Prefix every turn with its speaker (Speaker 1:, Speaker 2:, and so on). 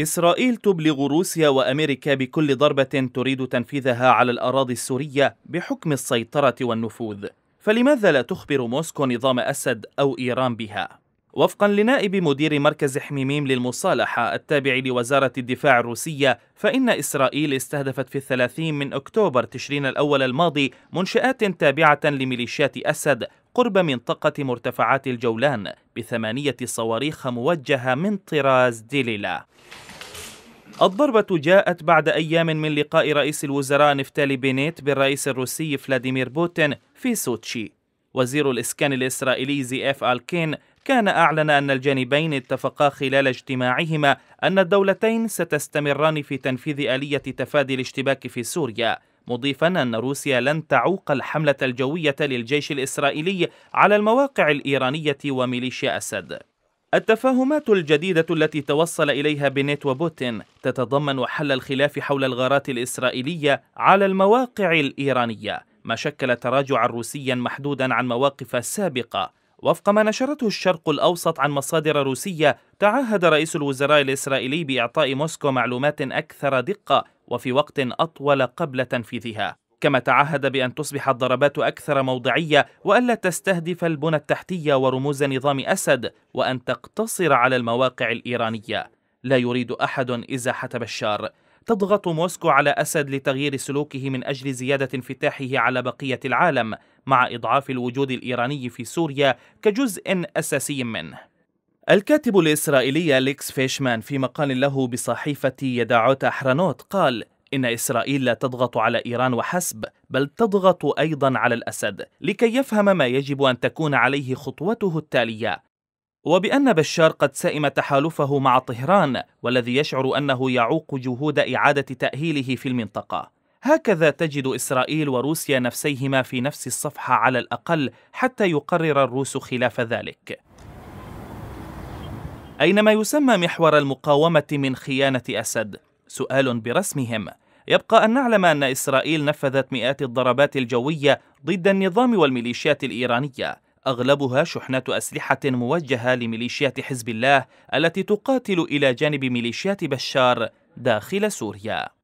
Speaker 1: إسرائيل تبلغ روسيا وأمريكا بكل ضربة تريد تنفيذها على الأراضي السورية بحكم السيطرة والنفوذ فلماذا لا تخبر موسكو نظام أسد أو إيران بها؟ وفقا لنائب مدير مركز حميميم للمصالحة التابع لوزارة الدفاع الروسية فإن إسرائيل استهدفت في الثلاثين من أكتوبر تشرين الأول الماضي منشآت تابعة لميليشيات أسد قرب منطقة مرتفعات الجولان بثمانية صواريخ موجهة من طراز ديليلا الضربة جاءت بعد أيام من لقاء رئيس الوزراء نفتالي بينيت بالرئيس الروسي فلاديمير بوتين في سوتشي وزير الإسكان الإسرائيلي أف آلكين كان أعلن أن الجانبين اتفقا خلال اجتماعهما أن الدولتين ستستمران في تنفيذ آلية تفادي الاشتباك في سوريا مضيفا أن روسيا لن تعوق الحملة الجوية للجيش الإسرائيلي على المواقع الإيرانية وميليشيا أسد التفاهمات الجديدة التي توصل إليها بنيت وبوتين تتضمن حل الخلاف حول الغارات الإسرائيلية على المواقع الإيرانية، ما شكل تراجعا روسيا محدودا عن مواقف سابقة. وفق ما نشرته الشرق الأوسط عن مصادر روسية، تعهد رئيس الوزراء الإسرائيلي بإعطاء موسكو معلومات أكثر دقة وفي وقت أطول قبل تنفيذها. كما تعهد بأن تصبح الضربات أكثر موضعية وألا تستهدف البنى التحتية ورموز نظام أسد وأن تقتصر على المواقع الإيرانية لا يريد أحد إزاحة بشار تضغط موسكو على أسد لتغيير سلوكه من أجل زيادة انفتاحه على بقية العالم مع إضعاف الوجود الإيراني في سوريا كجزء أساسي منه الكاتب الإسرائيلي ليكس فيشمان في مقال له بصحيفة يداعوت أحرانوت قال إن إسرائيل لا تضغط على إيران وحسب بل تضغط أيضا على الأسد لكي يفهم ما يجب أن تكون عليه خطوته التالية وبأن بشار قد سئم تحالفه مع طهران والذي يشعر أنه يعوق جهود إعادة تأهيله في المنطقة هكذا تجد إسرائيل وروسيا نفسيهما في نفس الصفحة على الأقل حتى يقرر الروس خلاف ذلك أين ما يسمى محور المقاومة من خيانة أسد سؤال برسمهم يبقى أن نعلم أن إسرائيل نفذت مئات الضربات الجوية ضد النظام والميليشيات الإيرانية أغلبها شحنة أسلحة موجهة لميليشيات حزب الله التي تقاتل إلى جانب ميليشيات بشار داخل سوريا